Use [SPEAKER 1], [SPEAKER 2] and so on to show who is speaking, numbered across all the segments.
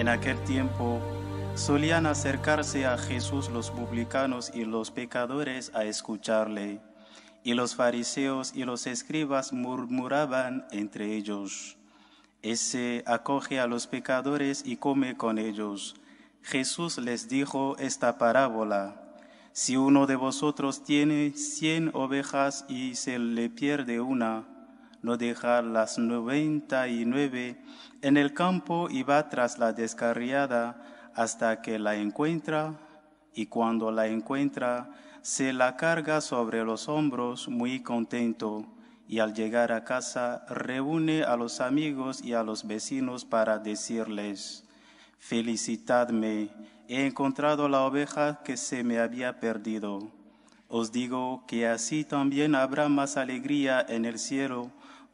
[SPEAKER 1] En aquel tiempo solían acercarse a Jesús los publicanos y los pecadores a escucharle, y los fariseos y los escribas murmuraban entre ellos. Ese acoge a los pecadores y come con ellos. Jesús les dijo esta parábola. Si uno de vosotros tiene cien ovejas y se le pierde una, no deja las noventa y nueve en el campo y va tras la descarriada hasta que la encuentra y cuando la encuentra se la carga sobre los hombros muy contento y al llegar a casa reúne a los amigos y a los vecinos para decirles, felicitadme, he encontrado la oveja que se me había perdido. Os digo que así también habrá más alegría en el cielo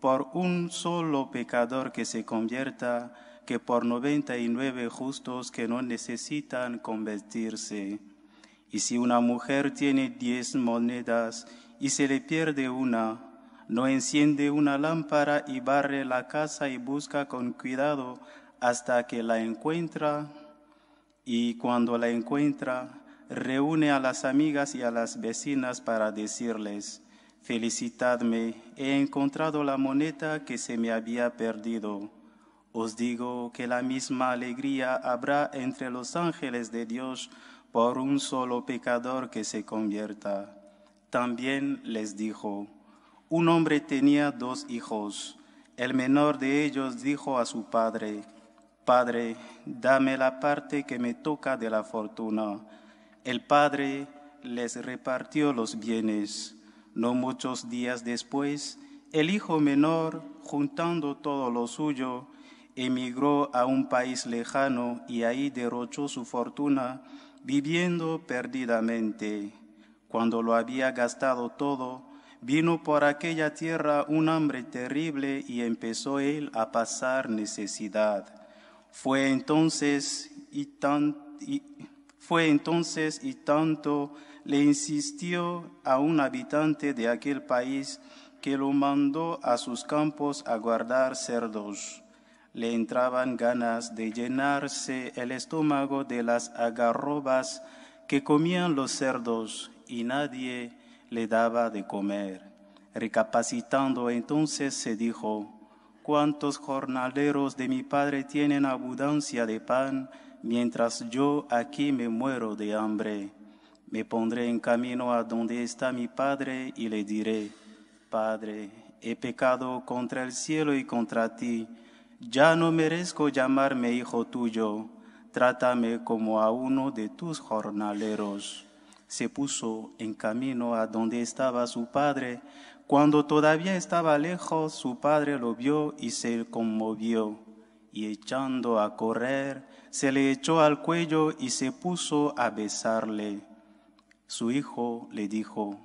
[SPEAKER 1] por un solo pecador que se convierta que por noventa y nueve justos que no necesitan convertirse. Y si una mujer tiene diez monedas y se le pierde una, no enciende una lámpara y barre la casa y busca con cuidado hasta que la encuentra. Y cuando la encuentra, reúne a las amigas y a las vecinas para decirles, Felicitadme, he encontrado la moneda que se me había perdido. Os digo que la misma alegría habrá entre los ángeles de Dios por un solo pecador que se convierta. También les dijo, un hombre tenía dos hijos. El menor de ellos dijo a su padre, Padre, dame la parte que me toca de la fortuna. El padre les repartió los bienes. No muchos días después, el hijo menor, juntando todo lo suyo, emigró a un país lejano y ahí derrochó su fortuna, viviendo perdidamente. Cuando lo había gastado todo, vino por aquella tierra un hambre terrible y empezó él a pasar necesidad. Fue entonces y tan... Fue entonces y tanto le insistió a un habitante de aquel país que lo mandó a sus campos a guardar cerdos. Le entraban ganas de llenarse el estómago de las agarrobas que comían los cerdos y nadie le daba de comer. Recapacitando entonces se dijo, ¿cuántos jornaleros de mi padre tienen abundancia de pan? Mientras yo aquí me muero de hambre, me pondré en camino a donde está mi Padre y le diré, Padre, he pecado contra el cielo y contra ti, ya no merezco llamarme hijo tuyo, trátame como a uno de tus jornaleros. Se puso en camino a donde estaba su padre. Cuando todavía estaba lejos, su padre lo vio y se conmovió y echando a correr, se le echó al cuello y se puso a besarle. Su hijo le dijo,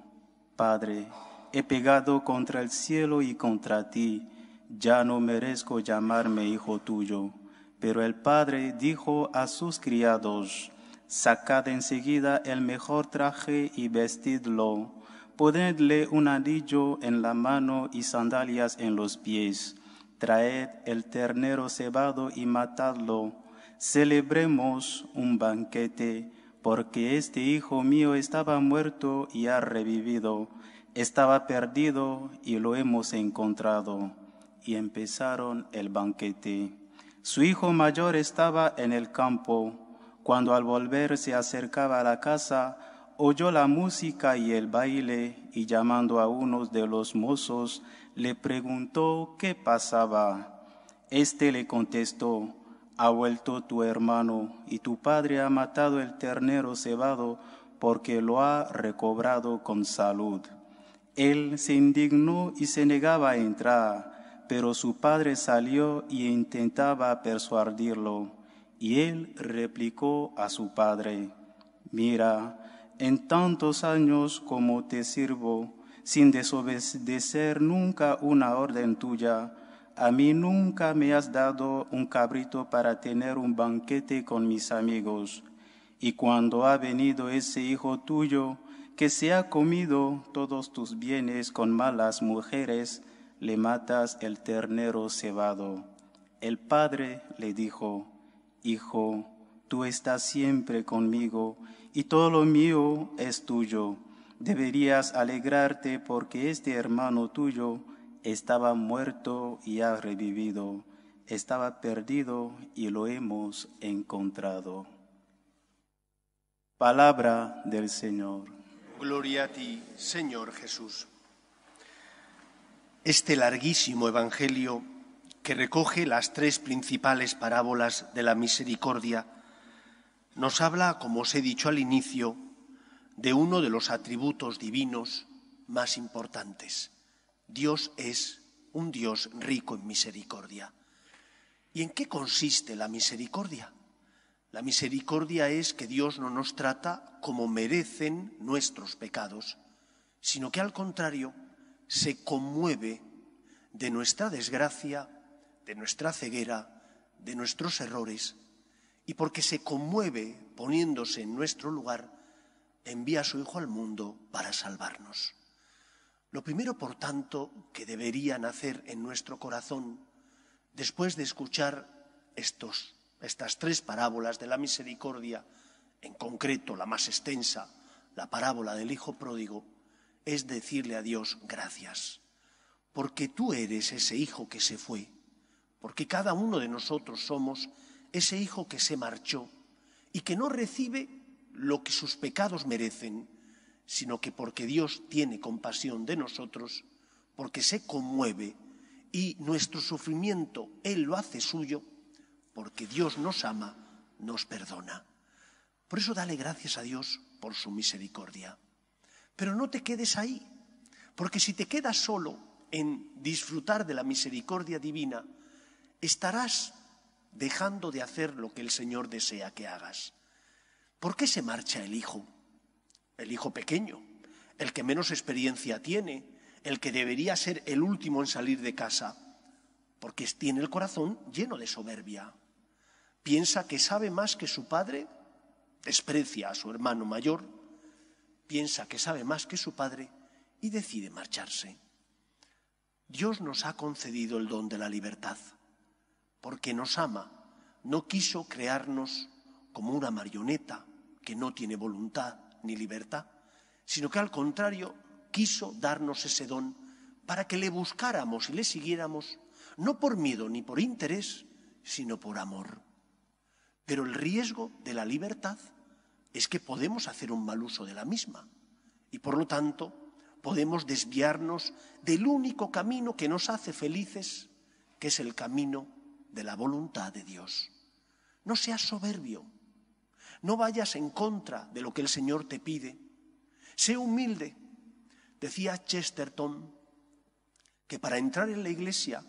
[SPEAKER 1] Padre, he pegado contra el cielo y contra ti, ya no merezco llamarme hijo tuyo. Pero el padre dijo a sus criados, Sacad enseguida el mejor traje y vestidlo, ponedle un anillo en la mano y sandalias en los pies traed el ternero cebado y matadlo, celebremos un banquete, porque este hijo mío estaba muerto y ha revivido, estaba perdido y lo hemos encontrado. Y empezaron el banquete. Su hijo mayor estaba en el campo. Cuando al volver se acercaba a la casa, oyó la música y el baile, y llamando a unos de los mozos, le preguntó qué pasaba. Este le contestó, ha vuelto tu hermano y tu padre ha matado el ternero cebado porque lo ha recobrado con salud. Él se indignó y se negaba a entrar, pero su padre salió y intentaba persuadirlo. Y él replicó a su padre, mira, en tantos años como te sirvo, sin desobedecer nunca una orden tuya. A mí nunca me has dado un cabrito para tener un banquete con mis amigos. Y cuando ha venido ese hijo tuyo, que se ha comido todos tus bienes con malas mujeres, le matas el ternero cebado. El padre le dijo, Hijo, tú estás siempre conmigo, y todo lo mío es tuyo deberías alegrarte porque este hermano tuyo estaba muerto y ha revivido, estaba perdido y lo hemos encontrado. Palabra del Señor.
[SPEAKER 2] Gloria a ti, Señor Jesús. Este larguísimo Evangelio que recoge las tres principales parábolas de la misericordia nos habla, como os he dicho al inicio, de uno de los atributos divinos más importantes. Dios es un Dios rico en misericordia. ¿Y en qué consiste la misericordia? La misericordia es que Dios no nos trata como merecen nuestros pecados, sino que al contrario se conmueve de nuestra desgracia, de nuestra ceguera, de nuestros errores, y porque se conmueve poniéndose en nuestro lugar, envía a su Hijo al mundo para salvarnos. Lo primero, por tanto, que debería nacer en nuestro corazón, después de escuchar estos, estas tres parábolas de la misericordia, en concreto la más extensa, la parábola del Hijo pródigo, es decirle a Dios gracias, porque tú eres ese Hijo que se fue, porque cada uno de nosotros somos ese Hijo que se marchó y que no recibe lo que sus pecados merecen, sino que porque Dios tiene compasión de nosotros, porque se conmueve y nuestro sufrimiento Él lo hace suyo, porque Dios nos ama, nos perdona. Por eso dale gracias a Dios por su misericordia. Pero no te quedes ahí, porque si te quedas solo en disfrutar de la misericordia divina, estarás dejando de hacer lo que el Señor desea que hagas. ¿Por qué se marcha el hijo? El hijo pequeño, el que menos experiencia tiene, el que debería ser el último en salir de casa, porque tiene el corazón lleno de soberbia. Piensa que sabe más que su padre, desprecia a su hermano mayor, piensa que sabe más que su padre y decide marcharse. Dios nos ha concedido el don de la libertad, porque nos ama, no quiso crearnos como una marioneta, que no tiene voluntad ni libertad, sino que al contrario quiso darnos ese don para que le buscáramos y le siguiéramos, no por miedo ni por interés, sino por amor. Pero el riesgo de la libertad es que podemos hacer un mal uso de la misma y por lo tanto podemos desviarnos del único camino que nos hace felices, que es el camino de la voluntad de Dios. No seas soberbio, no vayas en contra de lo que el Señor te pide. Sé humilde. Decía Chesterton que para entrar en la iglesia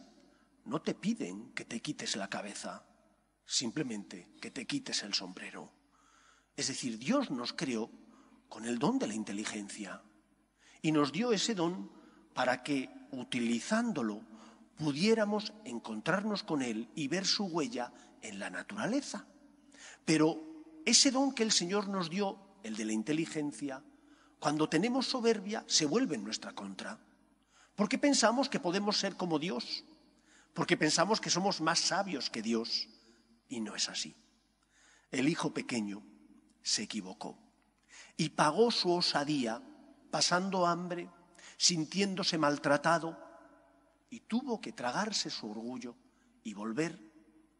[SPEAKER 2] no te piden que te quites la cabeza, simplemente que te quites el sombrero. Es decir, Dios nos creó con el don de la inteligencia y nos dio ese don para que, utilizándolo, pudiéramos encontrarnos con Él y ver su huella en la naturaleza. Pero ese don que el Señor nos dio, el de la inteligencia, cuando tenemos soberbia se vuelve en nuestra contra. Porque pensamos que podemos ser como Dios, porque pensamos que somos más sabios que Dios, y no es así. El hijo pequeño se equivocó y pagó su osadía pasando hambre, sintiéndose maltratado, y tuvo que tragarse su orgullo y volver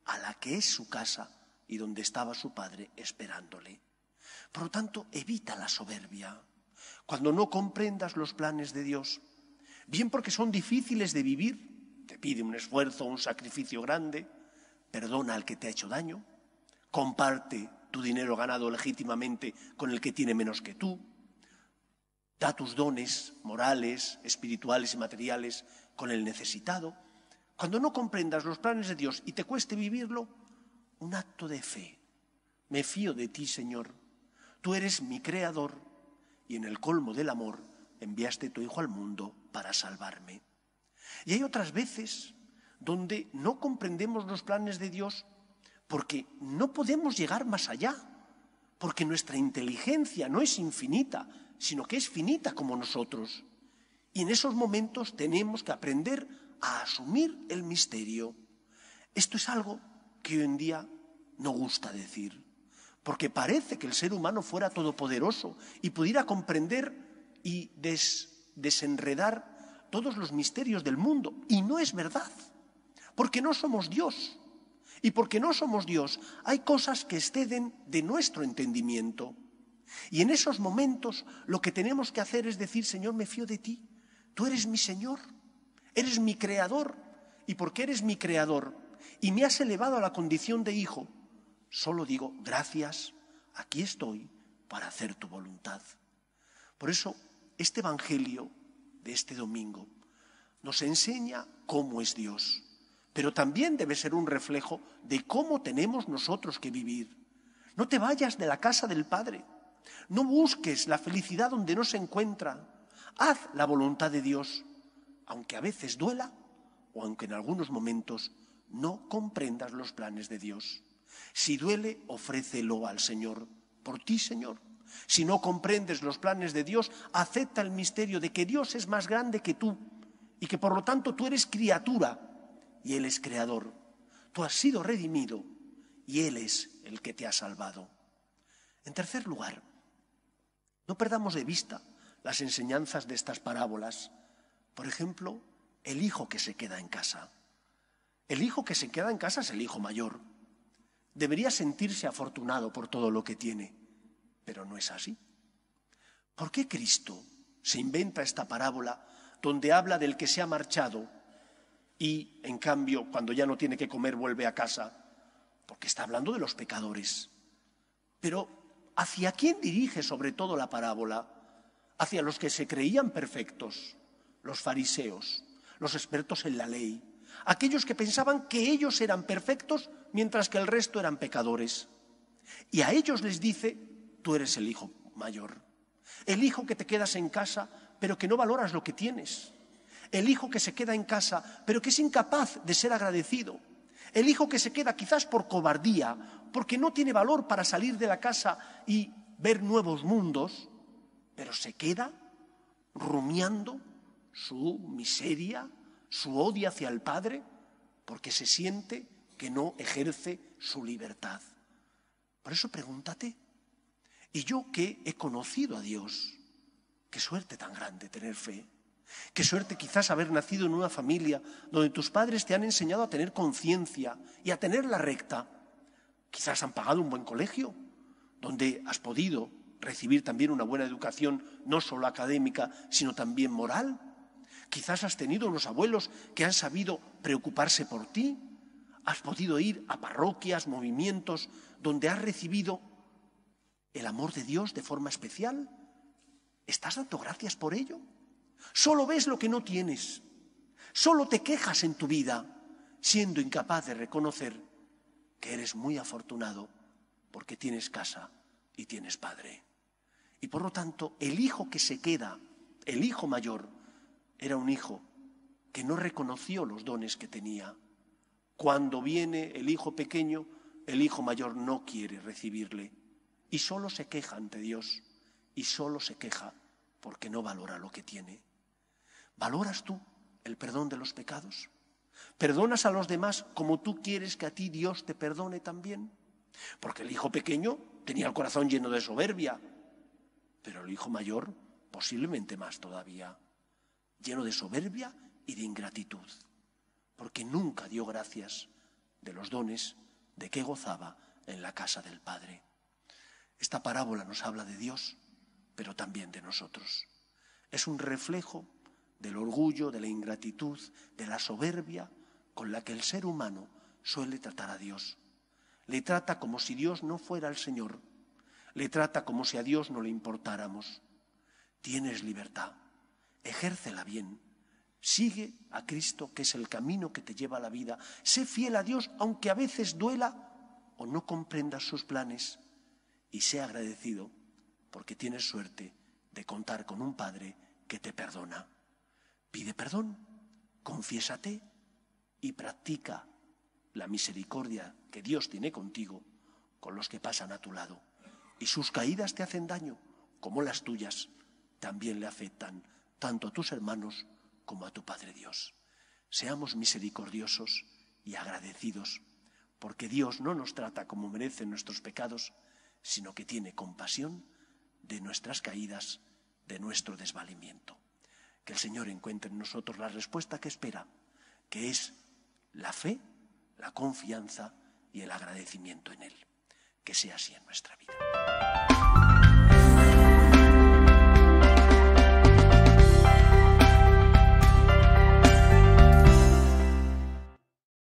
[SPEAKER 2] a la que es su casa, y donde estaba su padre esperándole. Por lo tanto, evita la soberbia cuando no comprendas los planes de Dios, bien porque son difíciles de vivir, te pide un esfuerzo, un sacrificio grande, perdona al que te ha hecho daño, comparte tu dinero ganado legítimamente con el que tiene menos que tú, da tus dones morales, espirituales y materiales con el necesitado. Cuando no comprendas los planes de Dios y te cueste vivirlo, un acto de fe. Me fío de ti, Señor. Tú eres mi creador y en el colmo del amor enviaste tu Hijo al mundo para salvarme. Y hay otras veces donde no comprendemos los planes de Dios porque no podemos llegar más allá, porque nuestra inteligencia no es infinita, sino que es finita como nosotros. Y en esos momentos tenemos que aprender a asumir el misterio. Esto es algo que hoy en día no gusta decir, porque parece que el ser humano fuera todopoderoso y pudiera comprender y desenredar todos los misterios del mundo. Y no es verdad, porque no somos Dios. Y porque no somos Dios, hay cosas que exceden de nuestro entendimiento. Y en esos momentos lo que tenemos que hacer es decir, Señor, me fío de ti. Tú eres mi Señor, eres mi creador. Y porque eres mi creador, y me has elevado a la condición de hijo. Solo digo, gracias, aquí estoy para hacer tu voluntad. Por eso, este Evangelio de este domingo nos enseña cómo es Dios, pero también debe ser un reflejo de cómo tenemos nosotros que vivir. No te vayas de la casa del Padre, no busques la felicidad donde no se encuentra, haz la voluntad de Dios, aunque a veces duela o aunque en algunos momentos no comprendas los planes de Dios. Si duele, ofrécelo al Señor, por ti, Señor. Si no comprendes los planes de Dios, acepta el misterio de que Dios es más grande que tú y que por lo tanto tú eres criatura y Él es creador. Tú has sido redimido y Él es el que te ha salvado. En tercer lugar, no perdamos de vista las enseñanzas de estas parábolas. Por ejemplo, el hijo que se queda en casa. El hijo que se queda en casa es el hijo mayor. Debería sentirse afortunado por todo lo que tiene, pero no es así. ¿Por qué Cristo se inventa esta parábola donde habla del que se ha marchado y, en cambio, cuando ya no tiene que comer, vuelve a casa? Porque está hablando de los pecadores. Pero, ¿hacia quién dirige sobre todo la parábola? Hacia los que se creían perfectos, los fariseos, los expertos en la ley aquellos que pensaban que ellos eran perfectos mientras que el resto eran pecadores. Y a ellos les dice, tú eres el hijo mayor, el hijo que te quedas en casa, pero que no valoras lo que tienes, el hijo que se queda en casa, pero que es incapaz de ser agradecido, el hijo que se queda quizás por cobardía, porque no tiene valor para salir de la casa y ver nuevos mundos, pero se queda rumiando su miseria, su odio hacia el Padre porque se siente que no ejerce su libertad. Por eso pregúntate, ¿y yo que he conocido a Dios? Qué suerte tan grande tener fe. Qué suerte quizás haber nacido en una familia donde tus padres te han enseñado a tener conciencia y a tener la recta. Quizás han pagado un buen colegio, donde has podido recibir también una buena educación, no solo académica, sino también moral. Quizás has tenido unos abuelos que han sabido preocuparse por ti. Has podido ir a parroquias, movimientos, donde has recibido el amor de Dios de forma especial. ¿Estás dando gracias por ello? Solo ves lo que no tienes. Solo te quejas en tu vida, siendo incapaz de reconocer que eres muy afortunado porque tienes casa y tienes padre. Y por lo tanto, el hijo que se queda, el hijo mayor, era un hijo que no reconoció los dones que tenía. Cuando viene el hijo pequeño, el hijo mayor no quiere recibirle y solo se queja ante Dios y solo se queja porque no valora lo que tiene. ¿Valoras tú el perdón de los pecados? ¿Perdonas a los demás como tú quieres que a ti Dios te perdone también? Porque el hijo pequeño tenía el corazón lleno de soberbia, pero el hijo mayor posiblemente más todavía lleno de soberbia y de ingratitud, porque nunca dio gracias de los dones de que gozaba en la casa del Padre. Esta parábola nos habla de Dios, pero también de nosotros. Es un reflejo del orgullo, de la ingratitud, de la soberbia con la que el ser humano suele tratar a Dios. Le trata como si Dios no fuera el Señor. Le trata como si a Dios no le importáramos. Tienes libertad ejércela bien. Sigue a Cristo, que es el camino que te lleva a la vida. Sé fiel a Dios, aunque a veces duela o no comprendas sus planes. Y sé agradecido, porque tienes suerte de contar con un Padre que te perdona. Pide perdón, confiésate y practica la misericordia que Dios tiene contigo con los que pasan a tu lado. Y sus caídas te hacen daño, como las tuyas también le afectan tanto a tus hermanos como a tu Padre Dios. Seamos misericordiosos y agradecidos, porque Dios no nos trata como merecen nuestros pecados, sino que tiene compasión de nuestras caídas, de nuestro desvalimiento. Que el Señor encuentre en nosotros la respuesta que espera, que es la fe, la confianza y el agradecimiento en Él. Que sea así en nuestra vida.